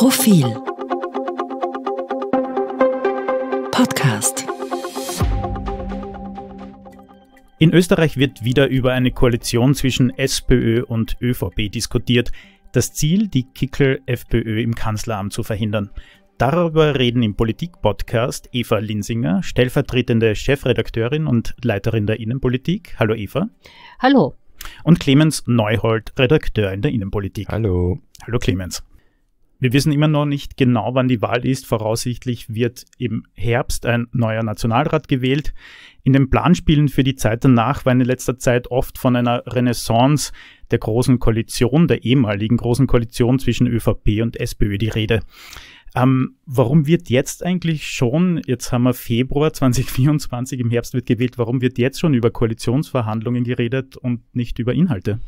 Profil Podcast In Österreich wird wieder über eine Koalition zwischen SPÖ und ÖVP diskutiert. Das Ziel, die Kickel-FPÖ im Kanzleramt zu verhindern. Darüber reden im Politik-Podcast Eva Linsinger, stellvertretende Chefredakteurin und Leiterin der Innenpolitik. Hallo Eva. Hallo. Und Clemens Neuhold, Redakteur in der Innenpolitik. Hallo. Hallo Clemens. Wir wissen immer noch nicht genau, wann die Wahl ist. Voraussichtlich wird im Herbst ein neuer Nationalrat gewählt. In den Planspielen für die Zeit danach war in letzter Zeit oft von einer Renaissance der großen Koalition, der ehemaligen großen Koalition zwischen ÖVP und SPÖ die Rede. Ähm, warum wird jetzt eigentlich schon, jetzt haben wir Februar 2024, im Herbst wird gewählt, warum wird jetzt schon über Koalitionsverhandlungen geredet und nicht über Inhalte?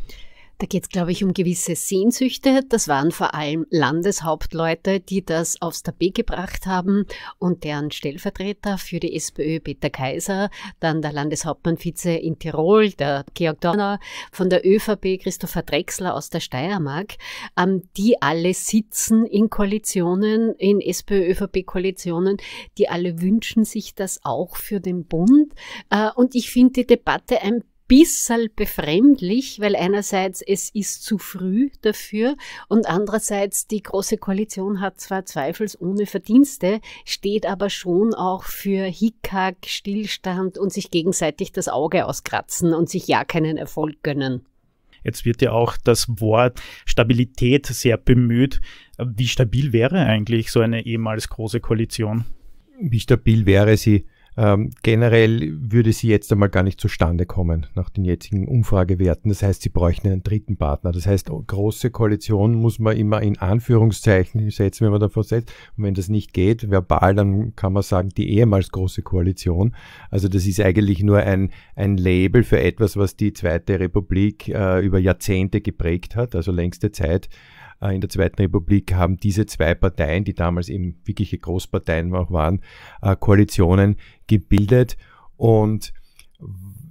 Da geht es, glaube ich, um gewisse Sehnsüchte. Das waren vor allem Landeshauptleute, die das aufs Tapet gebracht haben und deren Stellvertreter für die SPÖ Peter Kaiser, dann der Landeshauptmann Vize in Tirol, der Georg Donner, von der ÖVP Christopher Drexler aus der Steiermark, ähm, die alle sitzen in Koalitionen, in SPÖ-ÖVP-Koalitionen, die alle wünschen sich das auch für den Bund. Äh, und ich finde die Debatte ein bisschen befremdlich, weil einerseits es ist zu früh dafür und andererseits die Große Koalition hat zwar zweifelsohne Verdienste, steht aber schon auch für Hickhack, Stillstand und sich gegenseitig das Auge auskratzen und sich ja keinen Erfolg gönnen. Jetzt wird ja auch das Wort Stabilität sehr bemüht. Wie stabil wäre eigentlich so eine ehemals große Koalition? Wie stabil wäre sie? Ähm, generell würde sie jetzt einmal gar nicht zustande kommen nach den jetzigen Umfragewerten. Das heißt, sie bräuchten einen dritten Partner. Das heißt, große Koalition muss man immer in Anführungszeichen setzen, wenn man davor setzt. Und wenn das nicht geht, verbal, dann kann man sagen, die ehemals große Koalition. Also das ist eigentlich nur ein, ein Label für etwas, was die Zweite Republik äh, über Jahrzehnte geprägt hat, also längste Zeit. Äh, in der Zweiten Republik haben diese zwei Parteien, die damals eben wirkliche Großparteien auch waren, äh, Koalitionen gebildet. Und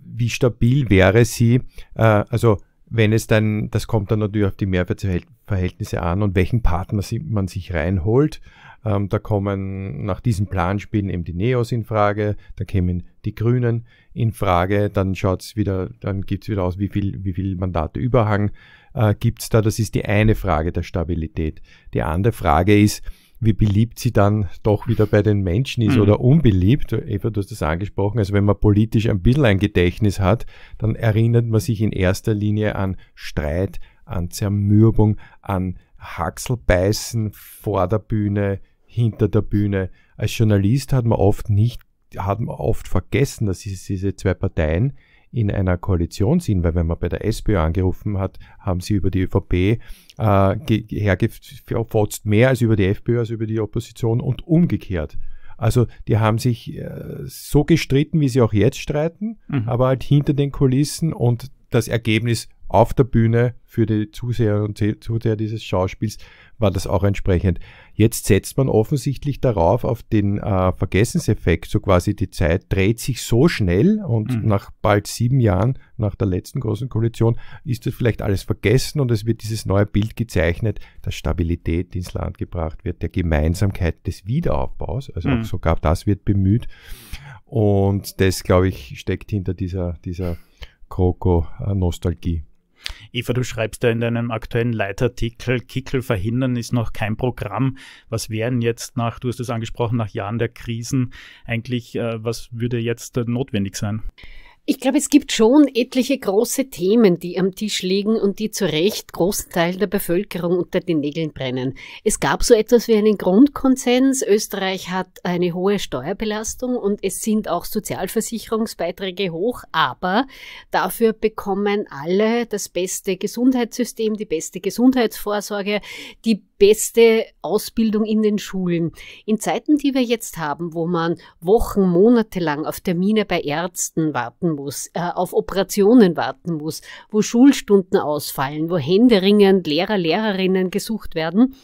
wie stabil wäre sie? Äh, also wenn es dann, das kommt dann natürlich auf die Mehrwertverhältnisse an und welchen Partner man sich reinholt. Ähm, da kommen nach diesem Plan spielen eben die Neos in Frage, da kämen die Grünen in Frage, dann schaut es wieder, dann gibt es wieder aus, wie viel, wie viel Mandate Überhang äh, gibt es da? Das ist die eine Frage der Stabilität. Die andere Frage ist, wie beliebt sie dann doch wieder bei den Menschen ist mhm. oder unbeliebt. Eva, du hast das angesprochen. Also wenn man politisch ein bisschen ein Gedächtnis hat, dann erinnert man sich in erster Linie an Streit, an Zermürbung, an Haxelbeißen vor der Bühne, hinter der Bühne. Als Journalist hat man oft nicht, hat man oft vergessen, dass es diese zwei Parteien in einer Koalition sind, weil wenn man bei der SPÖ angerufen hat, haben sie über die ÖVP äh, hergefotzt, mehr als über die FPÖ, als über die Opposition und umgekehrt. Also die haben sich äh, so gestritten, wie sie auch jetzt streiten, mhm. aber halt hinter den Kulissen und das Ergebnis auf der Bühne für die Zuseher und Zuseher dieses Schauspiels war das auch entsprechend. Jetzt setzt man offensichtlich darauf, auf den äh, Vergessenseffekt, so quasi die Zeit dreht sich so schnell und mhm. nach bald sieben Jahren, nach der letzten großen Koalition, ist das vielleicht alles vergessen und es wird dieses neue Bild gezeichnet, dass Stabilität ins Land gebracht wird, der Gemeinsamkeit des Wiederaufbaus, also mhm. sogar das wird bemüht und das, glaube ich, steckt hinter dieser, dieser Kroko-Nostalgie. Eva, du schreibst ja in deinem aktuellen Leitartikel, Kickel verhindern ist noch kein Programm. Was wären jetzt nach, du hast es angesprochen, nach Jahren der Krisen eigentlich, äh, was würde jetzt notwendig sein? Ich glaube, es gibt schon etliche große Themen, die am Tisch liegen und die zu Recht großen Teilen der Bevölkerung unter den Nägeln brennen. Es gab so etwas wie einen Grundkonsens. Österreich hat eine hohe Steuerbelastung und es sind auch Sozialversicherungsbeiträge hoch, aber dafür bekommen alle das beste Gesundheitssystem, die beste Gesundheitsvorsorge, die beste Ausbildung in den Schulen. In Zeiten, die wir jetzt haben, wo man Wochen, Monate lang auf Termine bei Ärzten warten muss, äh, auf Operationen warten muss, wo Schulstunden ausfallen, wo händeringend Lehrer, Lehrerinnen gesucht werden,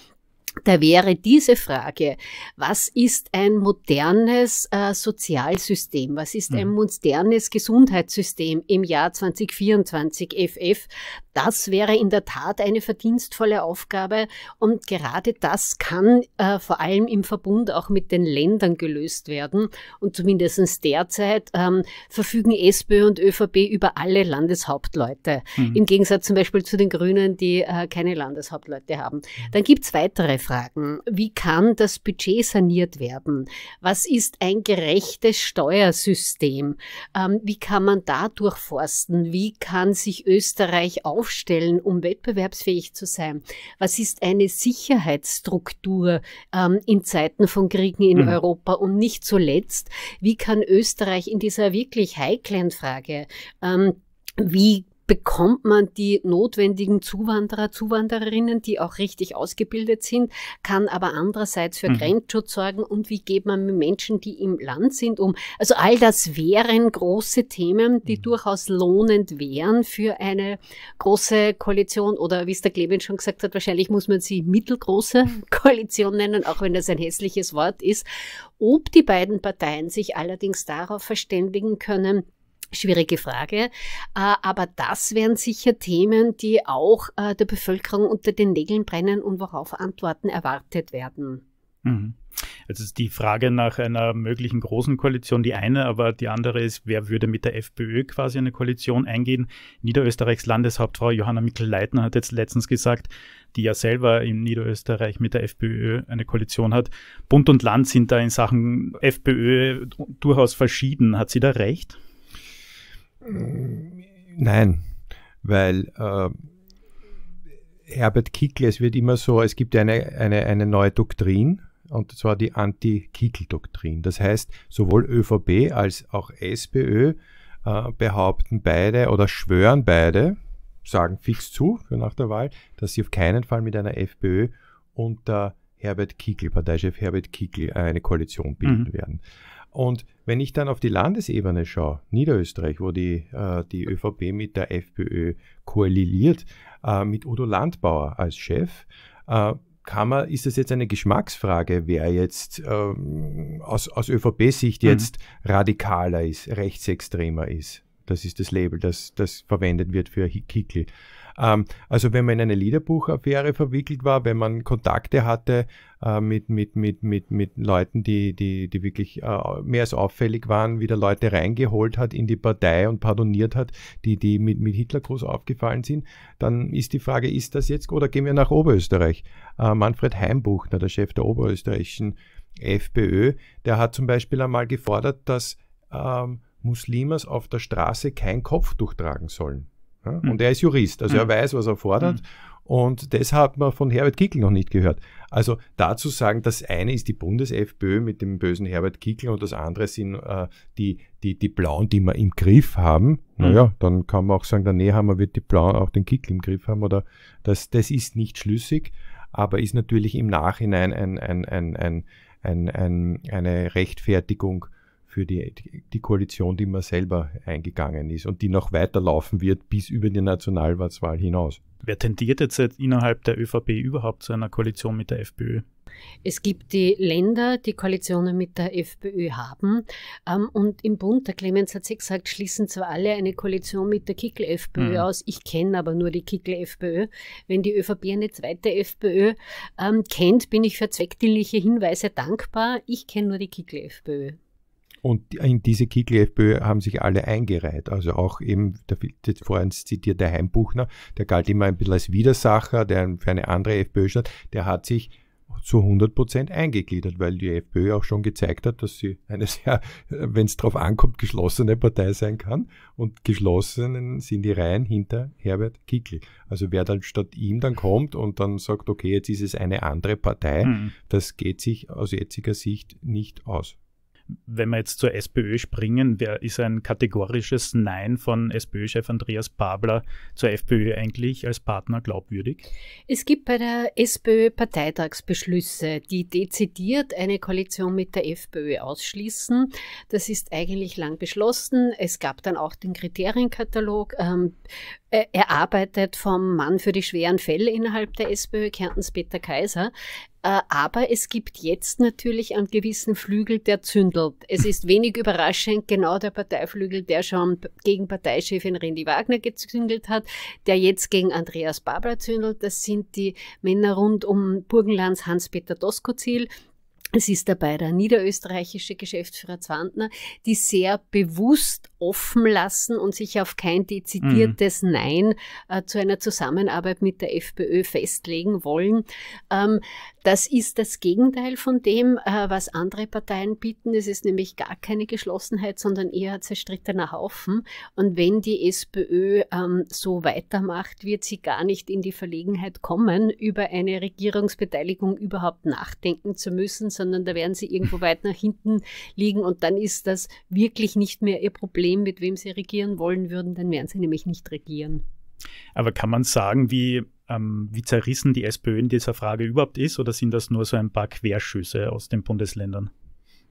da wäre diese Frage, was ist ein modernes äh, Sozialsystem, was ist ein mhm. modernes Gesundheitssystem im Jahr 2024 FF, das wäre in der Tat eine verdienstvolle Aufgabe und gerade das kann äh, vor allem im Verbund auch mit den Ländern gelöst werden und zumindest derzeit ähm, verfügen SPÖ und ÖVP über alle Landeshauptleute, mhm. im Gegensatz zum Beispiel zu den Grünen, die äh, keine Landeshauptleute haben. Dann gibt es weitere fragen. Wie kann das Budget saniert werden? Was ist ein gerechtes Steuersystem? Ähm, wie kann man da durchforsten? Wie kann sich Österreich aufstellen, um wettbewerbsfähig zu sein? Was ist eine Sicherheitsstruktur ähm, in Zeiten von Kriegen in mhm. Europa? Und nicht zuletzt, wie kann Österreich in dieser wirklich heiklen Frage ähm, wie Bekommt man die notwendigen Zuwanderer, Zuwandererinnen, die auch richtig ausgebildet sind, kann aber andererseits für mhm. Grenzschutz sorgen und wie geht man mit Menschen, die im Land sind, um? Also all das wären große Themen, die mhm. durchaus lohnend wären für eine große Koalition oder wie es der Clemens schon gesagt hat, wahrscheinlich muss man sie mittelgroße mhm. Koalition nennen, auch wenn das ein hässliches Wort ist. Ob die beiden Parteien sich allerdings darauf verständigen können, Schwierige Frage. Äh, aber das wären sicher Themen, die auch äh, der Bevölkerung unter den Nägeln brennen und worauf Antworten erwartet werden. Mhm. Also ist die Frage nach einer möglichen großen Koalition die eine, aber die andere ist, wer würde mit der FPÖ quasi eine Koalition eingehen? Niederösterreichs Landeshauptfrau Johanna Mikl-Leitner hat jetzt letztens gesagt, die ja selber in Niederösterreich mit der FPÖ eine Koalition hat. Bund und Land sind da in Sachen FPÖ durchaus verschieden. Hat sie da recht? Nein, weil äh, Herbert Kickl, es wird immer so, es gibt eine, eine, eine neue Doktrin, und zwar die Anti-Kickl-Doktrin. Das heißt, sowohl ÖVP als auch SPÖ äh, behaupten beide oder schwören beide, sagen fix zu für nach der Wahl, dass sie auf keinen Fall mit einer FPÖ unter Herbert Kickl, Parteichef Herbert Kickl, eine Koalition bilden mhm. werden. Und wenn ich dann auf die Landesebene schaue, Niederösterreich, wo die, äh, die ÖVP mit der FPÖ koaliert, äh, mit Udo Landbauer als Chef, äh, kann man, ist das jetzt eine Geschmacksfrage, wer jetzt ähm, aus, aus ÖVP-Sicht mhm. jetzt radikaler ist, rechtsextremer ist? Das ist das Label, das, das verwendet wird für Kickl. Ähm, also wenn man in eine Liederbuchaffäre verwickelt war, wenn man Kontakte hatte äh, mit, mit, mit, mit, mit Leuten, die, die, die wirklich äh, mehr als auffällig waren, wieder Leute reingeholt hat in die Partei und pardoniert hat, die, die mit, mit Hitler groß aufgefallen sind, dann ist die Frage, ist das jetzt oder gehen wir nach Oberösterreich? Äh, Manfred Heimbuchner, der Chef der oberösterreichischen FPÖ, der hat zum Beispiel einmal gefordert, dass ähm, Muslimas auf der Straße kein Kopf durchtragen sollen. Ja? Hm. Und er ist Jurist, also hm. er weiß, was er fordert. Hm. Und das hat man von Herbert Kickl noch nicht gehört. Also dazu sagen, das eine ist die Bundes-FPÖ mit dem bösen Herbert Kickl und das andere sind äh, die, die, die Blauen, die wir im Griff haben. Mhm. Naja, dann kann man auch sagen, der Nehammer wird die Blauen auch den Kickl im Griff haben. Oder das, das ist nicht schlüssig, aber ist natürlich im Nachhinein ein, ein, ein, ein, ein, ein eine Rechtfertigung für die, die Koalition, die man selber eingegangen ist und die noch weiterlaufen wird bis über die Nationalwahl hinaus. Wer tendiert jetzt innerhalb der ÖVP überhaupt zu einer Koalition mit der FPÖ? Es gibt die Länder, die Koalitionen mit der FPÖ haben. Ähm, und im Bund, der Clemens hat es gesagt, schließen zwar alle eine Koalition mit der kickel fpö mhm. aus. Ich kenne aber nur die kickel fpö Wenn die ÖVP eine zweite FPÖ ähm, kennt, bin ich für zweckdienliche Hinweise dankbar. Ich kenne nur die kickel fpö und in diese Kickl-FPÖ haben sich alle eingereiht. Also auch eben der, der vorhin zitierte Heimbuchner, der galt immer ein bisschen als Widersacher, der für eine andere FPÖ stand, der hat sich zu 100 Prozent eingegliedert, weil die FPÖ auch schon gezeigt hat, dass sie eine sehr, äh, wenn es darauf ankommt, geschlossene Partei sein kann. Und geschlossenen sind die Reihen hinter Herbert Kickl. Also wer dann statt ihm dann kommt und dann sagt, okay, jetzt ist es eine andere Partei, mhm. das geht sich aus jetziger Sicht nicht aus. Wenn wir jetzt zur SPÖ springen, wer ist ein kategorisches Nein von SPÖ-Chef Andreas Babler zur FPÖ eigentlich als Partner glaubwürdig? Es gibt bei der SPÖ Parteitagsbeschlüsse, die dezidiert eine Koalition mit der FPÖ ausschließen. Das ist eigentlich lang beschlossen. Es gab dann auch den Kriterienkatalog. Ähm, äh, er arbeitet vom Mann für die schweren Fälle innerhalb der SPÖ Kärntens Peter Kaiser. Äh, aber es gibt jetzt natürlich einen gewissen Flügel, der zündelt. Es ist wenig überraschend genau der Parteiflügel, der schon gegen Parteichefin Rendi Wagner gezündelt hat, der jetzt gegen Andreas Babler zündelt. Das sind die Männer rund um Burgenlands Hans-Peter Doskozil, es ist dabei der niederösterreichische Geschäftsführer Zwandner, die sehr bewusst offen lassen und sich auf kein dezidiertes mhm. Nein äh, zu einer Zusammenarbeit mit der FPÖ festlegen wollen. Ähm, das ist das Gegenteil von dem, äh, was andere Parteien bieten. Es ist nämlich gar keine Geschlossenheit, sondern eher zerstrittener Haufen. Und wenn die SPÖ ähm, so weitermacht, wird sie gar nicht in die Verlegenheit kommen, über eine Regierungsbeteiligung überhaupt nachdenken zu müssen, sondern da werden sie irgendwo weit nach hinten liegen. Und dann ist das wirklich nicht mehr ihr Problem, mit wem sie regieren wollen würden. Dann werden sie nämlich nicht regieren. Aber kann man sagen, wie ähm, wie zerrissen die SPÖ in dieser Frage überhaupt ist oder sind das nur so ein paar Querschüsse aus den Bundesländern?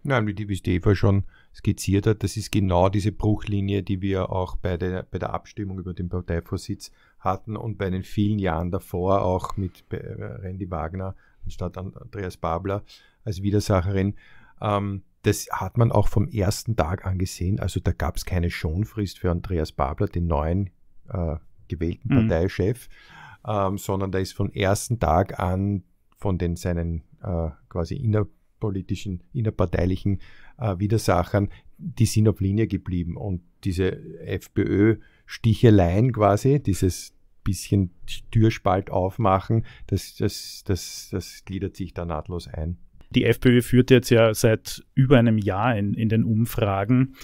Nein, wie die Eva schon skizziert hat, das ist genau diese Bruchlinie, die wir auch bei der, bei der Abstimmung über den Parteivorsitz hatten und bei den vielen Jahren davor auch mit äh, Randy Wagner anstatt Andreas Babler als Widersacherin. Ähm, das hat man auch vom ersten Tag angesehen. Also da gab es keine Schonfrist für Andreas Babler, den neuen äh, gewählten mhm. Parteichef ähm, sondern da ist vom ersten Tag an von den seinen äh, quasi innerpolitischen, innerparteilichen äh, Widersachern, die sind auf Linie geblieben. Und diese FPÖ-Sticheleien quasi, dieses bisschen Türspalt aufmachen, das, das, das, das gliedert sich da nahtlos ein. Die FPÖ führt jetzt ja seit über einem Jahr in, in den Umfragen.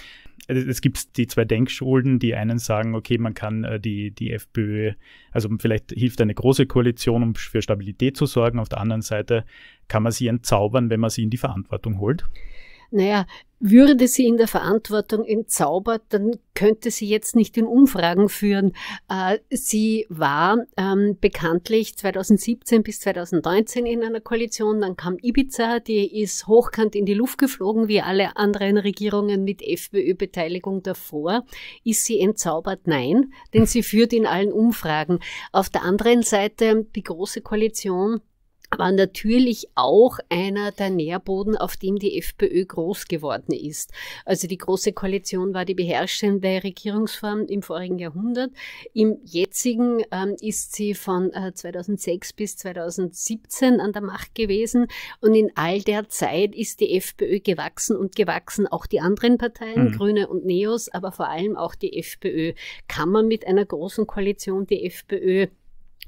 Also es gibt die zwei Denkschulden, die einen sagen, okay, man kann äh, die, die FPÖ, also vielleicht hilft eine große Koalition, um für Stabilität zu sorgen. Auf der anderen Seite kann man sie entzaubern, wenn man sie in die Verantwortung holt naja, würde sie in der Verantwortung entzaubert, dann könnte sie jetzt nicht in Umfragen führen. Äh, sie war ähm, bekanntlich 2017 bis 2019 in einer Koalition, dann kam Ibiza, die ist hochkant in die Luft geflogen, wie alle anderen Regierungen mit FPÖ-Beteiligung davor. Ist sie entzaubert? Nein, denn sie führt in allen Umfragen. Auf der anderen Seite die Große Koalition, war natürlich auch einer der Nährboden, auf dem die FPÖ groß geworden ist. Also die Große Koalition war die beherrschende Regierungsform im vorigen Jahrhundert. Im jetzigen ähm, ist sie von äh, 2006 bis 2017 an der Macht gewesen. Und in all der Zeit ist die FPÖ gewachsen und gewachsen. Auch die anderen Parteien, mhm. Grüne und Neos, aber vor allem auch die FPÖ. Kann man mit einer Großen Koalition die FPÖ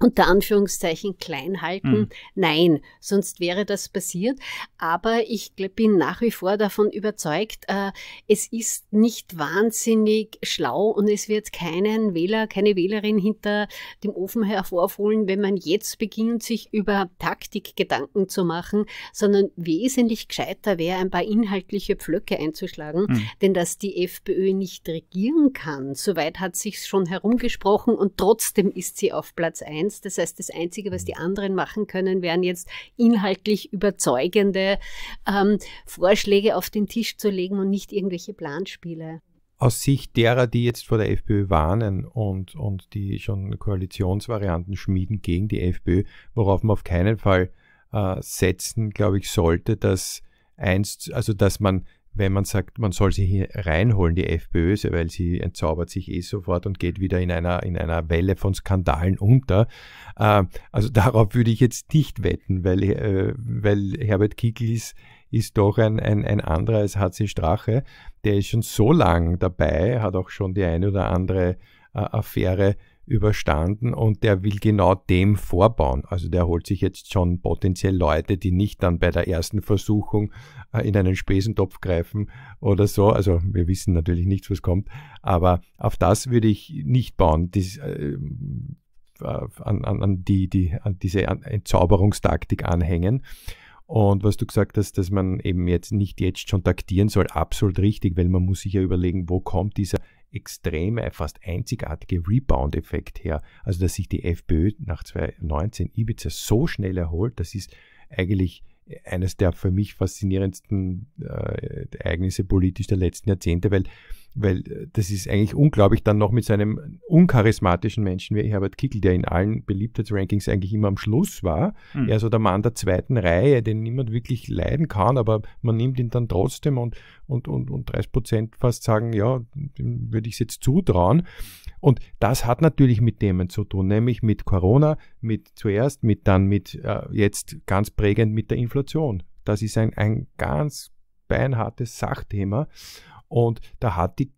unter Anführungszeichen klein halten. Mhm. Nein, sonst wäre das passiert. Aber ich bin nach wie vor davon überzeugt, äh, es ist nicht wahnsinnig schlau und es wird keinen Wähler, keine Wählerin hinter dem Ofen hervorholen, wenn man jetzt beginnt, sich über Taktik Gedanken zu machen, sondern wesentlich gescheiter wäre, ein paar inhaltliche Pflöcke einzuschlagen. Mhm. Denn dass die FPÖ nicht regieren kann, soweit hat sich schon herumgesprochen und trotzdem ist sie auf Platz 1 eins. Das heißt, das Einzige, was die anderen machen können, wären jetzt inhaltlich überzeugende ähm, Vorschläge auf den Tisch zu legen und nicht irgendwelche Planspiele. Aus Sicht derer, die jetzt vor der FPÖ warnen und, und die schon Koalitionsvarianten schmieden gegen die FPÖ, worauf man auf keinen Fall äh, setzen, glaube ich, sollte, dass einst, also dass man wenn man sagt, man soll sie hier reinholen, die FPÖ, weil sie entzaubert sich eh sofort und geht wieder in einer, in einer Welle von Skandalen unter. Äh, also darauf würde ich jetzt nicht wetten, weil, äh, weil Herbert Kickl ist, ist doch ein, ein, ein anderer als HC Strache. Der ist schon so lang dabei, hat auch schon die eine oder andere äh, Affäre überstanden und der will genau dem vorbauen. Also der holt sich jetzt schon potenziell Leute, die nicht dann bei der ersten Versuchung äh, in einen Spesentopf greifen oder so. Also wir wissen natürlich nichts, was kommt, aber auf das würde ich nicht bauen. Dies, äh, äh an, an, an, die, die, an diese Entzauberungstaktik anhängen, und was du gesagt hast, dass man eben jetzt nicht jetzt schon taktieren soll, absolut richtig, weil man muss sich ja überlegen, wo kommt dieser extreme, fast einzigartige Rebound-Effekt her. Also, dass sich die FPÖ nach 2019 Ibiza so schnell erholt, das ist eigentlich eines der für mich faszinierendsten äh, Ereignisse politisch der letzten Jahrzehnte, weil weil äh, das ist eigentlich unglaublich, dann noch mit seinem uncharismatischen Menschen wie Herbert Kickel, der in allen Beliebtheitsrankings eigentlich immer am Schluss war. Mhm. Er so halt der Mann der zweiten Reihe, den niemand wirklich leiden kann, aber man nimmt ihn dann trotzdem und, und, und, und 30 Prozent fast sagen, ja, dem würde ich es jetzt zutrauen. Und das hat natürlich mit Themen zu tun, nämlich mit Corona, mit zuerst, mit dann mit äh, jetzt ganz prägend mit der Inflation. Das ist ein, ein ganz beinhartes Sachthema. Und da hat die,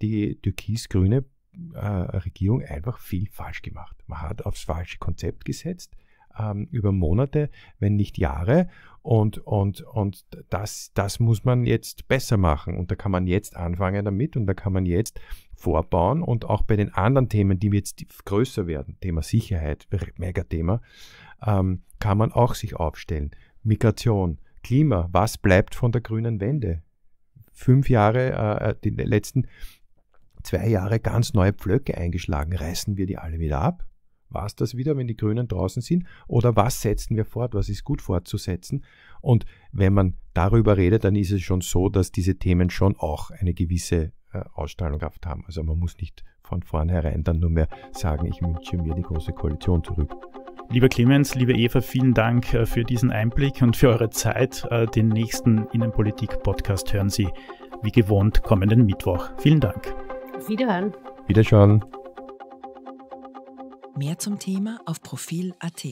die türkis-grüne äh, Regierung einfach viel falsch gemacht. Man hat aufs falsche Konzept gesetzt ähm, über Monate, wenn nicht Jahre. Und, und, und das, das muss man jetzt besser machen. Und da kann man jetzt anfangen damit und da kann man jetzt vorbauen. Und auch bei den anderen Themen, die jetzt größer werden, Thema Sicherheit, Megathema, ähm, kann man auch sich aufstellen. Migration, Klima, was bleibt von der grünen Wende? fünf Jahre, äh, äh, die letzten zwei Jahre ganz neue Pflöcke eingeschlagen. Reißen wir die alle wieder ab? War es das wieder, wenn die Grünen draußen sind? Oder was setzen wir fort? Was ist gut fortzusetzen? Und wenn man darüber redet, dann ist es schon so, dass diese Themen schon auch eine gewisse äh, Ausstrahlung haben. Also man muss nicht von vornherein dann nur mehr sagen, ich wünsche mir die große Koalition zurück. Lieber Clemens, liebe Eva, vielen Dank äh, für diesen Einblick und für eure Zeit. Äh, den nächsten Innenpolitik-Podcast hören Sie wie gewohnt kommenden Mittwoch. Vielen Dank. Auf Wiederhören. Wiederschauen. Mehr zum Thema auf Profil.at.